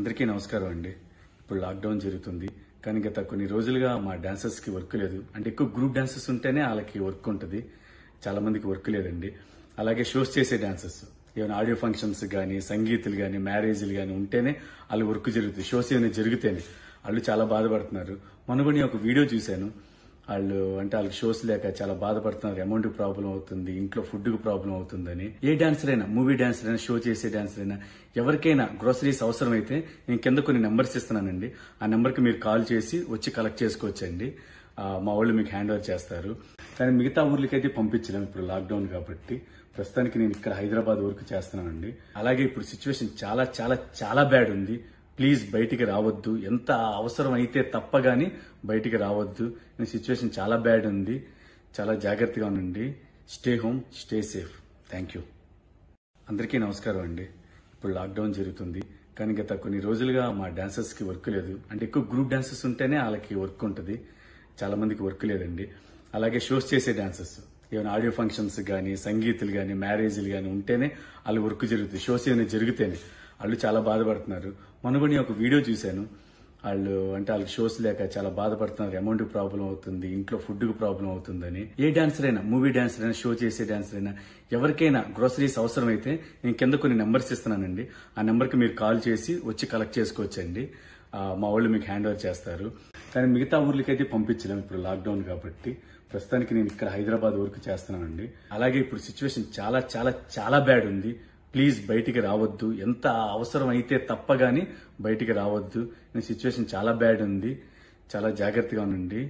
అందరికీ నమస్కారం అండి ఇప్పుడు లాక్డౌన్ జరుగుతుంది కానీ గత కొన్ని రోజులుగా మా కి వర్క్ లేదు అంటే ఎక్కువ గ్రూప్ డాన్సర్స్ ఉంటేనే వాళ్ళకి వర్క్ ఉంటుంది చాలా మందికి వర్క్ లేదండి అలాగే షోస్ చేసే డాన్సర్స్ ఏమైనా ఆడియో ఫంక్షన్స్ కానీ సంగీతులు కానీ మ్యారేజ్లు కానీ ఉంటేనే వాళ్ళు వర్క్ జరుగుతుంది షోస్ ఏమైనా జరిగితేనే వాళ్ళు చాలా బాధపడుతున్నారు మొన్న ఒక వీడియో చూశాను వాళ్ళు అంటే వాళ్ళకి షోస్ లేక చాలా బాధపడుతున్నారు అమౌంట్ ప్రాబ్లం అవుతుంది ఇంట్లో ఫుడ్ కు ప్రాబ్లం అవుతుందని ఏ డాన్సర్ అయినా మూవీ డాన్సర్ అయినా షో చేసే డాన్సర్ అయినా ఎవరికైనా గ్రోసరీస్ అవసరం అయితే నేను కింద కొన్ని నెంబర్స్ ఇస్తున్నానండి ఆ నెంబర్కి మీరు కాల్ చేసి వచ్చి కలెక్ట్ చేసుకోవచ్చండి మా వాళ్ళు మీకు హ్యాండ్ ఓవర్ చేస్తారు కానీ మిగతా ఊర్లకైతే పంపించలేము ఇప్పుడు లాక్డౌన్ కాబట్టి ప్రస్తుతానికి నేను ఇక్కడ హైదరాబాద్ వరకు చేస్తున్నానండి అలాగే ఇప్పుడు సిచ్యువేషన్ చాలా చాలా చాలా బ్యాడ్ ఉంది ప్లీజ్ బయటికి రావద్దు ఎంత అవసరం అయితే తప్ప బయటికి రావద్దు సిచ్యువేషన్ చాలా బ్యాడ్ ఉంది చాలా జాగ్రత్తగా ఉండండి stay home stay safe thank you అందరికీ నమస్కారం అండి ఇప్పుడు లాక్డౌన్ జరుగుతుంది కానీ గత కొన్ని రోజులుగా మా కి వర్క్ లేదు అంటే ఎక్కువ గ్రూప్ డాన్సర్స్ ఉంటేనే వాళ్ళకి వర్క్ ఉంటుంది చాలా మందికి వర్క్ లేదండి అలాగే షోస్ చేసే డాన్సర్స్ ఏమైనా ఆడియో ఫంక్షన్స్ కానీ సంగీతులు కానీ మ్యారేజ్లు కానీ ఉంటేనే వాళ్ళు వర్క్ జరుగుతుంది షోస్ ఏమైనా జరిగితేనే వాళ్ళు చాలా బాధపడుతున్నారు మొన్నగుని ఒక వీడియో చూశాను వాళ్ళు అంటే వాళ్ళకి షోస్ లేక చాలా బాధపడుతున్నారు అమౌంట్ ప్రాబ్లం అవుతుంది ఇంట్లో ఫుడ్కు ప్రాబ్లం అవుతుందని ఏ డాన్సర్ అయినా మూవీ డాన్సర్ అయినా షో చేసే డాన్సర్ అయినా ఎవరికైనా గ్రోసరీస్ అవసరమైతే నేను కింద కొన్ని నెంబర్స్ ఇస్తున్నానండి ఆ నెంబర్కి మీరు కాల్ చేసి వచ్చి కలెక్ట్ చేసుకోవచ్చండి మా వాళ్ళు మీకు హ్యాండ్ ఓవర్ చేస్తారు కానీ మిగతా ఊర్లకైతే పంపించలేము ఇప్పుడు లాక్డౌన్ కాబట్టి ప్రస్తుతానికి నేను ఇక్కడ హైదరాబాద్ వరకు చేస్తున్నానండి అలాగే ఇప్పుడు సిచ్యువేషన్ చాలా చాలా చాలా బ్యాడ్ ఉంది ప్లీజ్ బయటికి రావద్దు ఎంత అవసరం అయితే తప్ప కానీ బయటికి రావద్దు నీ సిచ్యువేషన్ చాలా బ్యాడ్ ఉంది చాలా జాగ్రత్తగా ఉండండి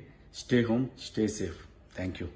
stay home stay safe thank you